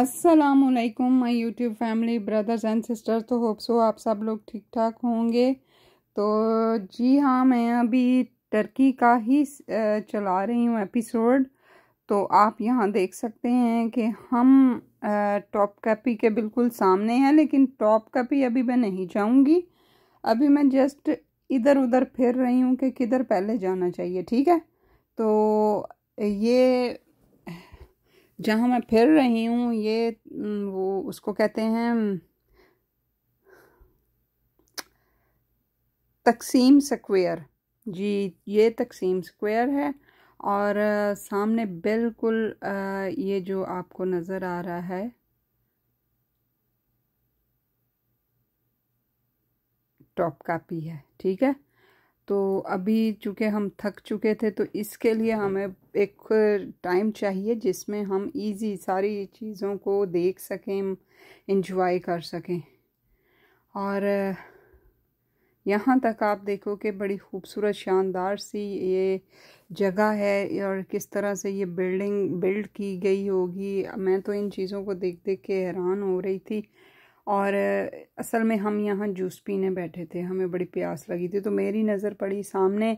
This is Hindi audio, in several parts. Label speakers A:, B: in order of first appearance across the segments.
A: असलकुम my YouTube family brothers and sisters तो होप सो आप सब लोग ठीक ठाक होंगे तो जी हाँ मैं अभी टर्की का ही चला रही हूँ एपिसोड तो आप यहाँ देख सकते हैं कि हम टॉप कैपी के बिल्कुल सामने हैं लेकिन टॉप कैपी अभी मैं नहीं जाऊँगी अभी मैं जस्ट इधर उधर फिर रही हूँ कि किधर पहले जाना चाहिए ठीक है तो ये जहाँ मैं फिर रही हूँ ये वो उसको कहते हैं तकसीम स्क्वेयर जी ये तकसीम स्क्वेयर है और सामने बिल्कुल ये जो आपको नज़र आ रहा है टॉप कापी है ठीक है तो अभी चूँकि हम थक चुके थे तो इसके लिए हाँ। हमें एक टाइम चाहिए जिसमें हम इजी सारी चीज़ों को देख सकें इंजॉय कर सकें और यहाँ तक आप देखो कि बड़ी खूबसूरत शानदार सी ये जगह है और किस तरह से ये बिल्डिंग बिल्ड की गई होगी मैं तो इन चीज़ों को देख देख के हैरान हो रही थी और असल में हम यहाँ जूस पीने बैठे थे हमें बड़ी प्यास लगी थी तो मेरी नज़र पड़ी सामने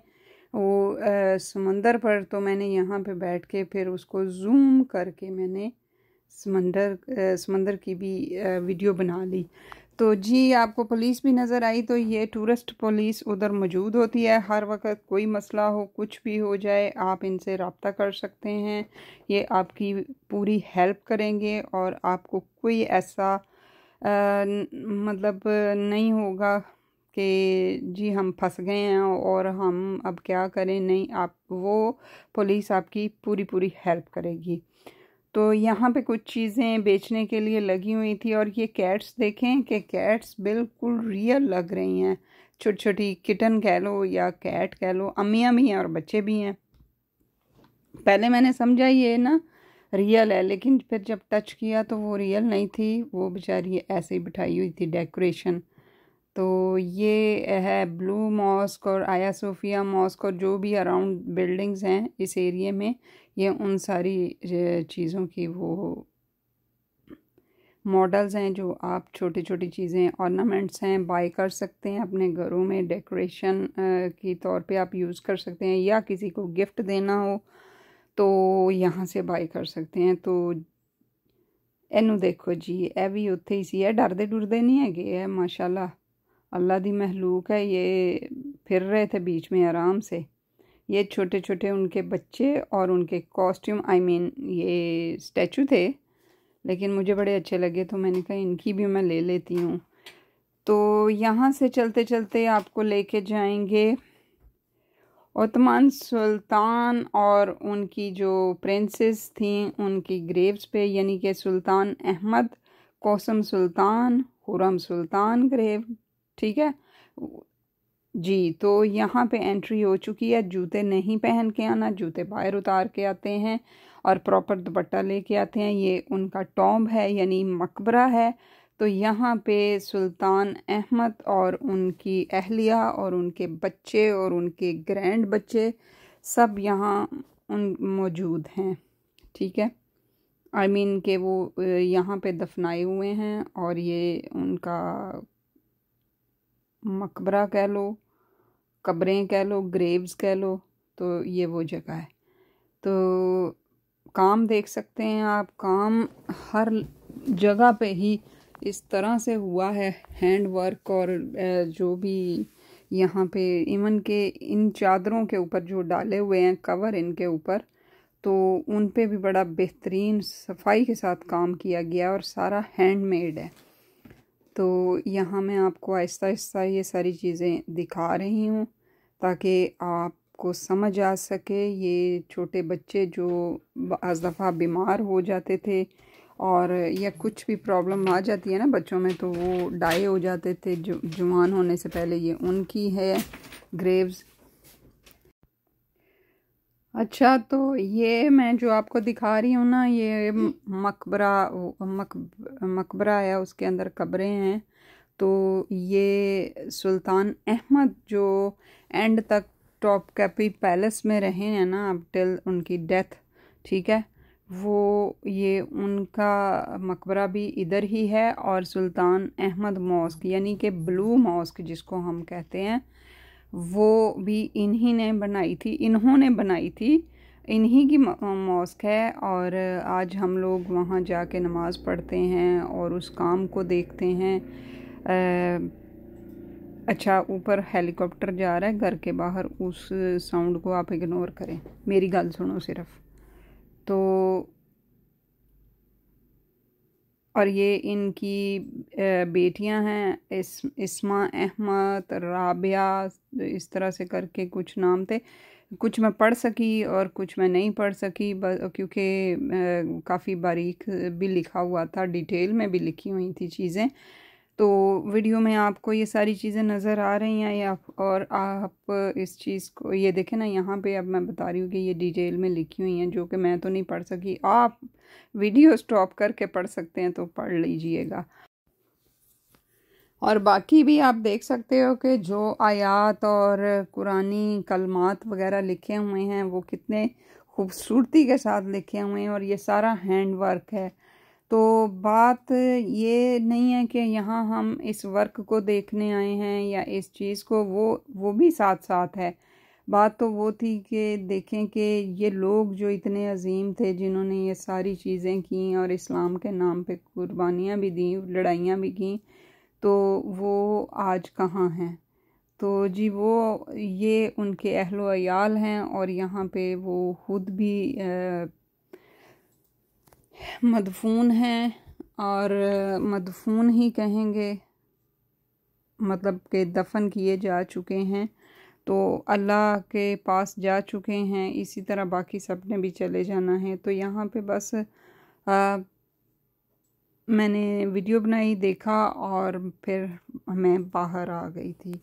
A: वो समंदर पर तो मैंने यहाँ पे बैठ के फिर उसको जूम करके मैंने समंदर समंदर की भी वीडियो बना ली तो जी आपको पुलिस भी नज़र आई तो ये टूरिस्ट पुलिस उधर मौजूद होती है हर वक्त कोई मसला हो कुछ भी हो जाए आप इनसे रबता कर सकते हैं ये आपकी पूरी हेल्प करेंगे और आपको कोई ऐसा मतलब नहीं होगा कि जी हम फंस गए हैं और हम अब क्या करें नहीं आप वो पुलिस आपकी पूरी पूरी हेल्प करेगी तो यहाँ पे कुछ चीज़ें बेचने के लिए लगी हुई थी और ये कैट्स देखें कि कैट्स बिल्कुल रियल लग रही हैं छोटी छोटी किटन कह लो या कैट कह लो अमियाँ भी हैं और बच्चे भी हैं पहले मैंने समझा ये ना रियल है लेकिन फिर जब टच किया तो वो रियल नहीं थी वो बेचारी ऐसे ही बिठाई हुई थी डेकोरेशन तो ये है ब्लू मॉस्क और आया सोफिया मॉस्क और जो भी अराउंड बिल्डिंग्स हैं इस एरिए में ये उन सारी चीज़ों की वो मॉडल्स हैं जो आप छोटी छोटी चीज़ें ऑर्नामेंट्स हैं बाय कर सकते हैं अपने घरों में डेकोरेशन की तौर पे आप यूज़ कर सकते हैं या किसी को गिफ्ट देना हो तो यहाँ से बाय कर सकते हैं तो इनू देखो जी ए भी उत ਹੀ ਸੀ ਇਹ ਡਰਦੇ ਡੁਰਦੇ है माशाला अल्लाह दी महलूक है ये फिर रहे थे बीच में आराम से ये छोटे छोटे उनके बच्चे और उनके कॉस्ट्यूम आई मीन ये स्टैचू थे लेकिन मुझे बड़े अच्छे लगे तो मैंने कहा इनकी भी मैं ले लेती हूँ तो यहाँ से चलते चलते आपको लेके जाएंगे ओतमान सुल्तान और उनकी जो प्रिंसेस थीं उनकी ग्रेव्स पे यानी कि सुल्तान अहमद कौसम सुल्तान हुरम सुल्तान ग्रेव ठीक है जी तो यहाँ पे एंट्री हो चुकी है जूते नहीं पहन के आना जूते बाहर उतार के आते हैं और प्रॉपर दुपट्टा लेके आते हैं ये उनका टॉम्ब है यानी मकबरा है तो यहाँ पे सुल्तान अहमद और उनकी अहलिया और उनके बच्चे और उनके ग्रैंड बच्चे सब यहाँ उन मौजूद हैं ठीक है आई I मीन mean के वो यहाँ पे दफनाए हुए हैं और ये उनका मकबरा कह लो कब्रें कह लो ग्रेव्स कह लो तो ये वो जगह है तो काम देख सकते हैं आप काम हर जगह पे ही इस तरह से हुआ है हैंड वर्क और जो भी यहाँ पे इवन के इन चादरों के ऊपर जो डाले हुए हैं कवर इनके ऊपर तो उन पे भी बड़ा बेहतरीन सफाई के साथ काम किया गया और सारा हैंडमेड है तो यहाँ मैं आपको आहिस्ता आहिस्ता ये सारी चीज़ें दिखा रही हूँ ताकि आपको समझ आ सके ये छोटे बच्चे जो बज दफ़ा बीमार हो जाते थे और या कुछ भी प्रॉब्लम आ जाती है ना बच्चों में तो वो डाई हो जाते थे जु, जुआन होने से पहले ये उनकी है ग्रेव्स अच्छा तो ये मैं जो आपको दिखा रही हूँ ना ये मकबरा मक मकबरा है उसके अंदर कब्रें हैं तो ये सुल्तान अहमद जो एंड तक टॉप कैपी पैलेस में रहे हैं ना अब टिल उनकी डेथ ठीक है वो ये उनका मकबरा भी इधर ही है और सुल्तान अहमद मॉस्क यानी कि ब्लू मॉस्क जिसको हम कहते हैं वो भी इन्हीं ने बनाई थी इन्होंने बनाई थी इन्हीं की मॉस्क है और आज हम लोग वहाँ जा के नमाज़ पढ़ते हैं और उस काम को देखते हैं आ, अच्छा ऊपर हेलीकॉप्टर जा रहा है घर के बाहर उस साउंड को आप इग्नोर करें मेरी गल सुनो सिर्फ़ तो और ये इनकी बेटियां हैं इस इसमा अहमद राबिया इस तरह से करके कुछ नाम थे कुछ मैं पढ़ सकी और कुछ मैं नहीं पढ़ सकी क्योंकि काफ़ी बारीक भी लिखा हुआ था डिटेल में भी लिखी हुई थी चीज़ें तो वीडियो में आपको ये सारी चीज़ें नज़र आ रही हैं या और आप इस चीज़ को ये देखें ना यहाँ पे अब मैं बता रही हूँ कि ये डिटेल में लिखी हुई हैं जो कि मैं तो नहीं पढ़ सकी आप वीडियो स्टॉप करके पढ़ सकते हैं तो पढ़ लीजिएगा और बाकी भी आप देख सकते हो कि जो आयात और कुरानी कलमात वगैरह लिखे हुए हैं वो कितने खूबसूरती के साथ लिखे हुए हैं और ये सारा हैंड वर्क है तो बात ये नहीं है कि यहाँ हम इस वर्क को देखने आए हैं या इस चीज़ को वो वो भी साथ साथ है बात तो वो थी कि देखें कि ये लोग जो इतने अजीम थे जिन्होंने ये सारी चीज़ें की और इस्लाम के नाम पे कुर्बानियाँ भी दी लड़ाइयाँ भी की तो वो आज कहाँ हैं तो जी वो ये उनके अहल हैं और यहाँ पे वो खुद भी आ, मदफून हैं और मदफून ही कहेंगे मतलब के दफन किए जा चुके हैं तो अल्लाह के पास जा चुके हैं इसी तरह बाकी सब ने भी चले जाना है तो यहाँ पे बस आ, मैंने वीडियो बनाई देखा और फिर मैं बाहर आ गई थी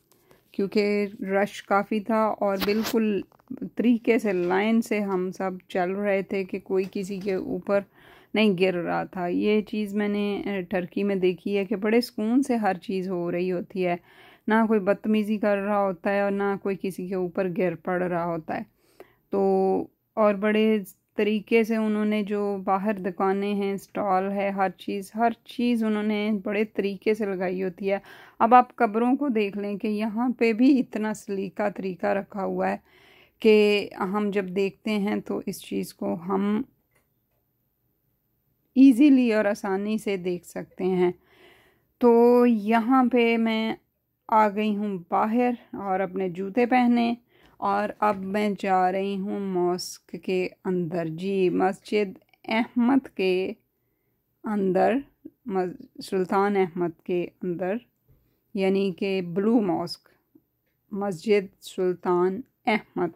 A: क्योंकि रश काफ़ी था और बिल्कुल तरीके से लाइन से हम सब चल रहे थे कि कोई किसी के ऊपर नहीं गिर रहा था ये चीज़ मैंने टर्की में देखी है कि बड़े सुकून से हर चीज़ हो रही होती है ना कोई बदतमीज़ी कर रहा होता है और ना कोई किसी के ऊपर गिर पड़ रहा होता है तो और बड़े तरीके से उन्होंने जो बाहर दुकानें हैं स्टॉल है हर चीज़ हर चीज़ उन्होंने बड़े तरीके से लगाई होती है अब आप कब्रों को देख लें कि यहाँ पे भी इतना सलीका तरीका रखा हुआ है कि हम जब देखते हैं तो इस चीज़ को हम ईज़िली और आसानी से देख सकते हैं तो यहाँ पे मैं आ गई हूँ बाहर और अपने जूते पहने और अब मैं जा रही हूँ मॉस्क के अंदर जी मस्जिद अहमद के अंदर सुल्तान अहमद के अंदर यानी कि ब्लू मॉस्क मस्जिद सुल्तान अहमद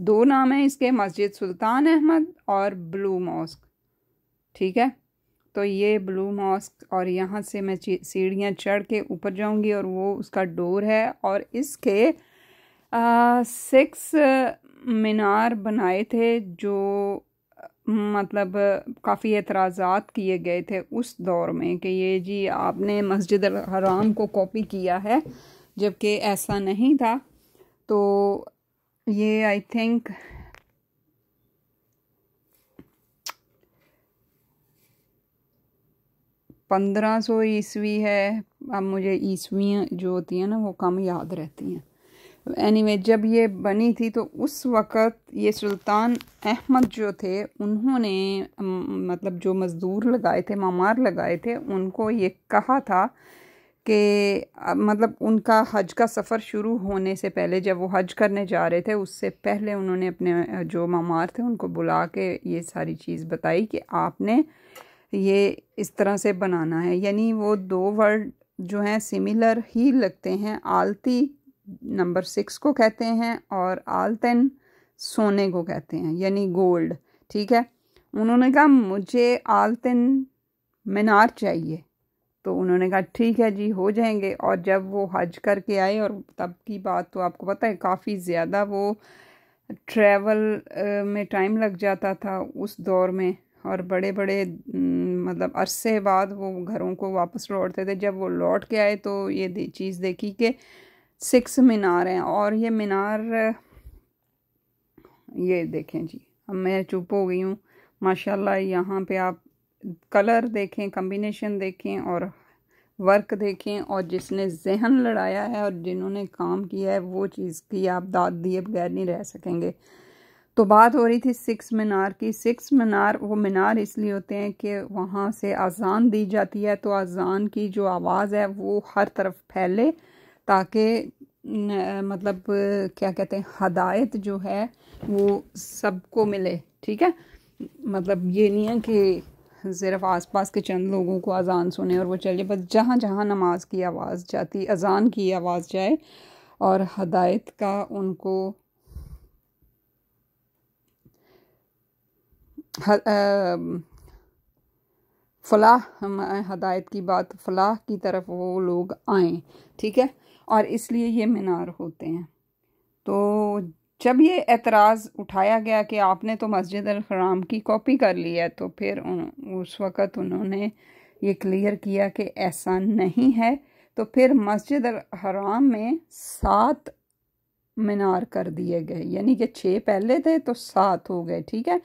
A: दो नाम हैं इसके मस्जिद सुल्तान अहमद और ब्लू मॉस्क ठीक है तो ये ब्लू मॉस्क और यहाँ से मैं सीढ़ियाँ चढ़ के ऊपर जाऊँगी और वो उसका डोर है और इसके सिक्स मीनार बनाए थे जो मतलब काफ़ी एतराज़ात किए गए थे उस दौर में कि ये जी आपने मस्जिद हराम को कॉपी किया है जबकि ऐसा नहीं था तो ये आई थिंक पंद्रह सौ ईस्वी है अब मुझे ईस्वियाँ जो होती हैं ना वो कम याद रहती हैं एनीवे anyway, जब ये बनी थी तो उस वक़्त ये सुल्तान अहमद जो थे उन्होंने मतलब जो मज़दूर लगाए थे मामार लगाए थे उनको ये कहा था कि मतलब उनका हज का सफ़र शुरू होने से पहले जब वो हज करने जा रहे थे उससे पहले उन्होंने अपने जो मामार थे उनको बुला के ये सारी चीज़ बताई कि आपने ये इस तरह से बनाना है यानी वो दो वर्ड जो हैं सिमिलर ही लगते हैं आलती नंबर सिक्स को कहते हैं और आलतन सोने को कहते हैं यानी गोल्ड ठीक है उन्होंने कहा मुझे आलतन मीनार चाहिए तो उन्होंने कहा ठीक है जी हो जाएंगे और जब वो हज करके आए और तब की बात तो आपको पता है काफ़ी ज़्यादा वो ट्रैवल में टाइम लग जाता था उस दौर में और बड़े बड़े मतलब अरसे बाद वो घरों को वापस लौटते थे जब वो लौट के आए तो ये दे, चीज़ देखी कि सिक्स मीनार हैं और ये मीनार ये देखें जी अब मैं चुप हो गई हूँ माशाल्लाह यहाँ पे आप कलर देखें कम्बिनेशन देखें और वर्क देखें और जिसने जहन लड़ाया है और जिन्होंने काम किया है वो चीज़ की आप दाद दिए बगैर नहीं रह सकेंगे तो बात हो रही थी सिक्स मीनार की सिक्स मीनार वो मीनार इसलिए होते हैं कि वहाँ से अजान दी जाती है तो अजान की जो आवाज़ है वो हर तरफ फैले ताकि मतलब क्या कहते हैं हदायत जो है वो सबको मिले ठीक है मतलब ये नहीं है कि सिर्फ आसपास के चंद लोगों को अजान सुने और वो चले बस जहाँ जहाँ नमाज की आवाज़ जाती अजान की आवाज़ जाए और हदायत का उनको फलाह हदायत की बात फलाह की तरफ वो लोग आए ठीक है और इसलिए ये मीनार होते हैं तो जब ये एतराज़ उठाया गया कि आपने तो मस्जिद अलहराम की कॉपी कर ली है तो फिर उन उस वक़्त उन्होंने ये क्लियर किया कि ऐसा नहीं है तो फिर मस्जिद अलहराम में सात मीनार कर दिए गए यानी कि छः पहले थे तो सात हो गए ठीक है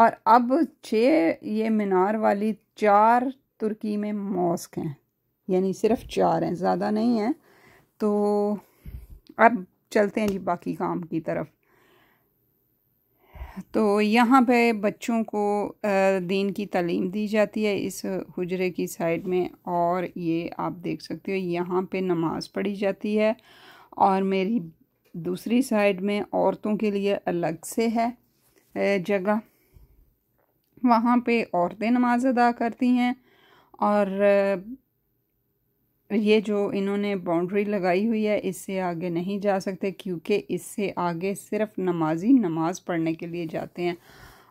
A: और अब छः ये मीनार वाली चार तुर्की में मॉस्क हैं यानी सिर्फ चार हैं ज़्यादा नहीं हैं तो अब चलते हैं जी बाकी काम की तरफ तो यहाँ पे बच्चों को दीन की तालीम दी जाती है इस हजरे की साइड में और ये आप देख सकते हो यहाँ पे नमाज़ पढ़ी जाती है और मेरी दूसरी साइड में औरतों के लिए अलग से है जगह वहाँ पे औरतें नमाज अदा करती हैं और ये जो इन्होंने बाउंड्री लगाई हुई है इससे आगे नहीं जा सकते क्योंकि इससे आगे सिर्फ नमाजी नमाज पढ़ने के लिए जाते हैं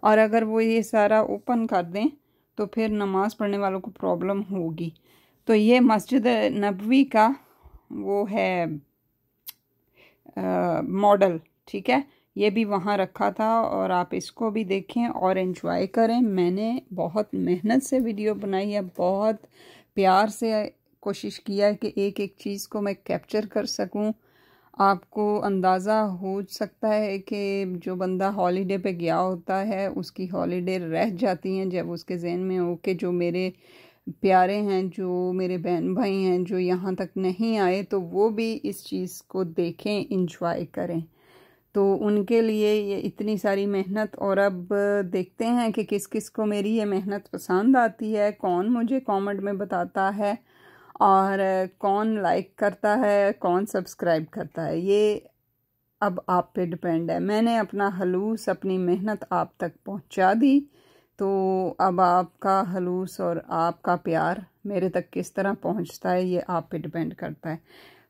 A: और अगर वो ये सारा ओपन कर दें तो फिर नमाज पढ़ने वालों को प्रॉब्लम होगी तो ये मस्जिद नबवी का वो है मॉडल ठीक है ये भी वहाँ रखा था और आप इसको भी देखें और इन्जॉय करें मैंने बहुत मेहनत से वीडियो बनाई है बहुत प्यार से कोशिश किया कि एक एक चीज़ को मैं कैप्चर कर सकूं आपको अंदाज़ा हो सकता है कि जो बंदा हॉलीडे पे गया होता है उसकी हॉलीडे रह जाती हैं जब उसके जहन में हो के जो मेरे प्यारे हैं जो मेरे बहन भाई हैं जो यहाँ तक नहीं आए तो वो भी इस चीज़ को देखें इंजॉय करें तो उनके लिए ये इतनी सारी मेहनत और अब देखते हैं कि किस किस को मेरी ये मेहनत पसंद आती है कौन मुझे कमेंट में बताता है और कौन लाइक करता है कौन सब्सक्राइब करता है ये अब आप पे डिपेंड है मैंने अपना हलूस अपनी मेहनत आप तक पहुंचा दी तो अब आपका हलूस और आपका प्यार मेरे तक किस तरह पहुंचता है ये आप पे डिपेंड करता है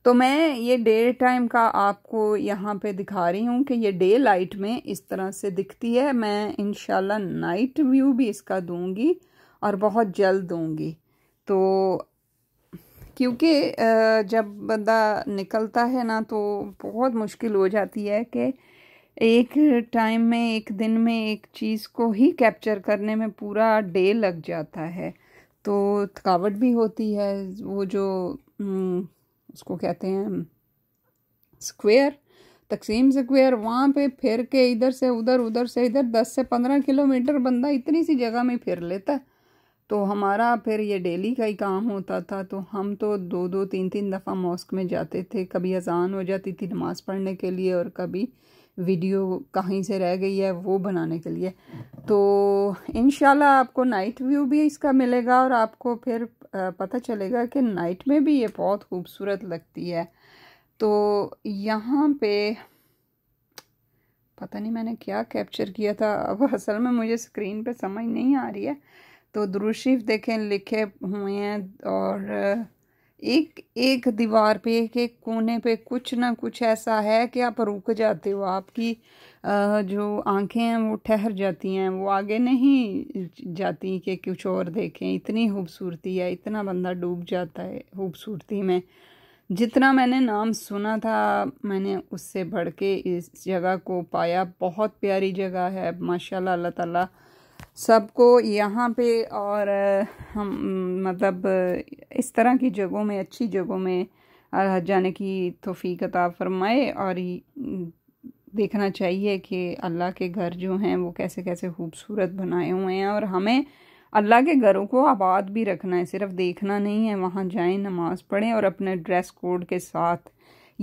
B: तो मैं ये
A: डे टाइम का आपको यहाँ पे दिखा रही हूँ कि ये डे लाइट में इस तरह से दिखती है मैं इन नाइट व्यू भी इसका दूँगी और बहुत जल्द दूँगी तो क्योंकि जब बंदा निकलता है ना तो बहुत मुश्किल हो जाती है कि एक टाइम में एक दिन में एक चीज़ को ही कैप्चर करने में पूरा डे लग जाता है तो थकावट भी होती है वो जो उसको कहते हैं स्क्वेयर तकसीम स्क्वेयर वहाँ पे फिर के इधर से उधर उधर से इधर दस से पंद्रह किलोमीटर बंदा इतनी सी जगह में फिर लेता तो हमारा फिर ये डेली का ही काम होता था तो हम तो दो दो तीन तीन दफ़ा मॉस्क में जाते थे कभी अजान हो जाती थी नमाज़ पढ़ने के लिए और कभी वीडियो कहीं से रह गई है वो बनाने के लिए तो इन आपको नाइट व्यू भी इसका मिलेगा और आपको फिर पता चलेगा कि नाइट में भी ये बहुत खूबसूरत लगती है तो यहाँ पे पता नहीं मैंने क्या कैप्चर किया था अब असल में मुझे स्क्रीन पे समझ नहीं आ रही है तो दुरुशीफ देखें लिखे हुए हैं और एक एक दीवार पे एक एक कोने पे कुछ ना कुछ ऐसा है कि आप रुक जाते हो आपकी जो आंखें हैं वो ठहर जाती हैं वो आगे नहीं जाती कि कुछ और देखें इतनी खूबसूरती है इतना बंदा डूब जाता है खूबसूरती में जितना मैंने नाम सुना था मैंने उससे बढ़ के इस जगह को पाया बहुत प्यारी जगह है माशाल्लाह अल्लाह ताला सबको यहाँ पे और हम मतलब इस तरह की जगहों में अच्छी जगहों में हज जाने की तोफ़ी अता फरमाए और देखना चाहिए कि अल्लाह के घर जो हैं वो कैसे कैसे खूबसूरत बनाए हुए हैं और हमें अल्लाह के घरों को आबाद भी रखना है सिर्फ देखना नहीं है वहाँ जाएं नमाज़ पढ़ें और अपने ड्रेस कोड के साथ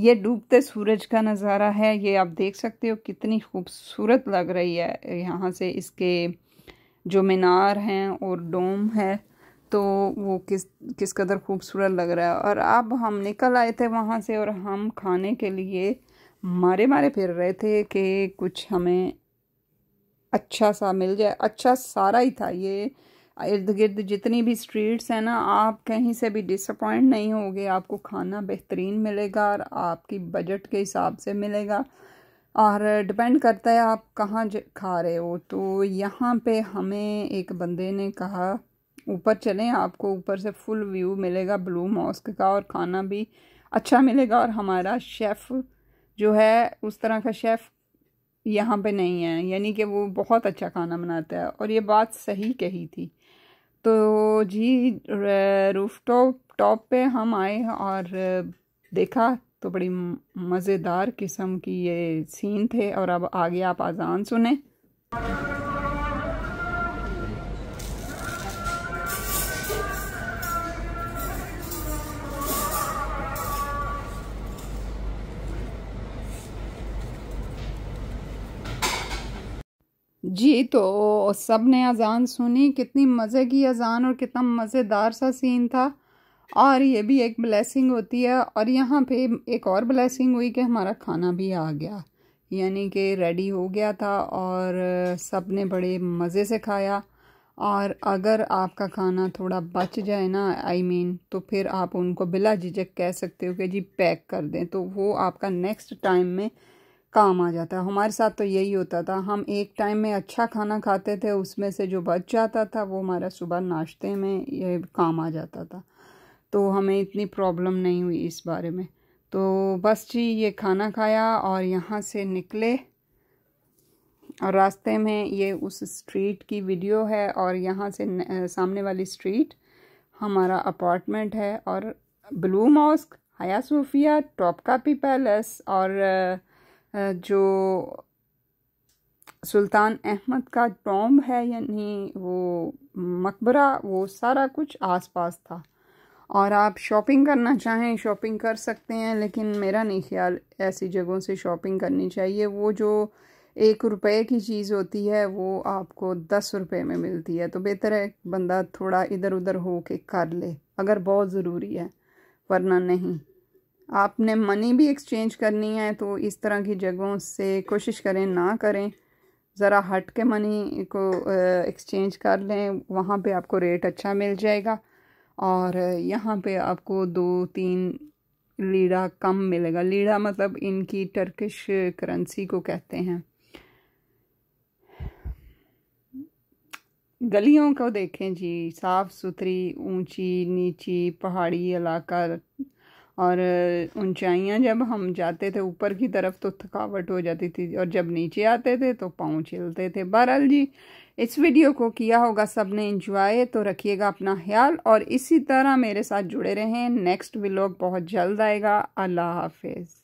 A: ये डूबते सूरज का नज़ारा है ये आप देख सकते हो कितनी खूबसूरत लग रही है यहाँ से इसके जो मीनार हैं और डोम है तो वो किस किस कदर खूबसूरत लग रहा है और अब हम निकल आए थे वहाँ से और हम खाने के लिए मारे मारे फिर रहे थे कि कुछ हमें अच्छा सा मिल जाए अच्छा सारा ही था ये इर्द गिर्द जितनी भी स्ट्रीट्स हैं ना आप कहीं से भी डिसअपॉइंट नहीं होगे आपको खाना बेहतरीन मिलेगा और आपकी बजट के हिसाब से मिलेगा और डिपेंड करता है आप कहाँ खा रहे हो तो यहाँ पे हमें एक बंदे ने कहा ऊपर चलें आपको ऊपर से फुल व्यू मिलेगा ब्लू मॉस्क का और खाना भी अच्छा मिलेगा और हमारा शेफ़ जो है उस तरह का शेफ़ यहाँ पे नहीं है यानी कि वो बहुत अच्छा खाना बनाता है और ये बात सही कही थी तो जी रूफ टॉप टॉप पे हम आए और देखा तो बड़ी मज़ेदार किस्म की ये सीन थे और अब आगे आप आज़ान सुने जी तो सब ने अजान सुनी कितनी मज़े की अजान और कितना मज़ेदार सा सीन था और ये भी एक ब्लेसिंग होती है और यहाँ पे एक और ब्लेसिंग हुई कि हमारा खाना भी आ गया यानी कि रेडी हो गया था और सब ने बड़े मज़े से खाया और अगर आपका खाना थोड़ा बच जाए ना आई I मीन mean, तो फिर आप उनको बिला झिझक कह सकते हो कि जी पैक कर दें तो वो आपका नेक्स्ट टाइम में काम आ जाता है हमारे साथ तो यही होता था हम एक टाइम में अच्छा खाना खाते थे उसमें से जो बच जाता था वो हमारा सुबह नाश्ते में ये काम आ जाता था तो हमें इतनी प्रॉब्लम नहीं हुई इस बारे में तो बस जी ये खाना खाया और यहाँ से निकले और रास्ते में ये उस स्ट्रीट की वीडियो है और यहाँ से न, सामने वाली स्ट्रीट हमारा अपार्टमेंट है और ब्लू मॉस्क हया सूफिया टॉप कापी पैलेस और जो सुल्तान अहमद का टॉम्ब है यानी वो मकबरा वो सारा कुछ आसपास था और आप शॉपिंग करना चाहें शॉपिंग कर सकते हैं लेकिन मेरा नहीं ख्याल ऐसी जगहों से शॉपिंग करनी चाहिए वो जो एक रुपए की चीज़ होती है वो आपको दस रुपए में मिलती है तो बेहतर है बंदा थोड़ा इधर उधर हो के कर ले अगर बहुत ज़रूरी है वरना नहीं आपने मनी भी एक्सचेंज करनी है तो इस तरह की जगहों से कोशिश करें ना करें ज़रा हट के मनी को एक्सचेंज कर लें वहाँ पे आपको रेट अच्छा मिल जाएगा और यहाँ पे आपको दो तीन लीड़ा कम मिलेगा लीड़ा मतलब इनकी टर्किश करेंसी को कहते हैं गलियों को देखें जी साफ़ सुथरी ऊंची नीची पहाड़ी इलाका और ऊंचाइयां जब हम जाते थे ऊपर की तरफ तो थकावट हो जाती थी और जब नीचे आते थे तो पाँव छिलते थे बहरहाल जी इस वीडियो को किया होगा सबने इंजॉय तो रखिएगा अपना ख्याल और इसी तरह मेरे साथ जुड़े रहें नेक्स्ट व्लॉग बहुत जल्द आएगा अल्लाह हाफिज़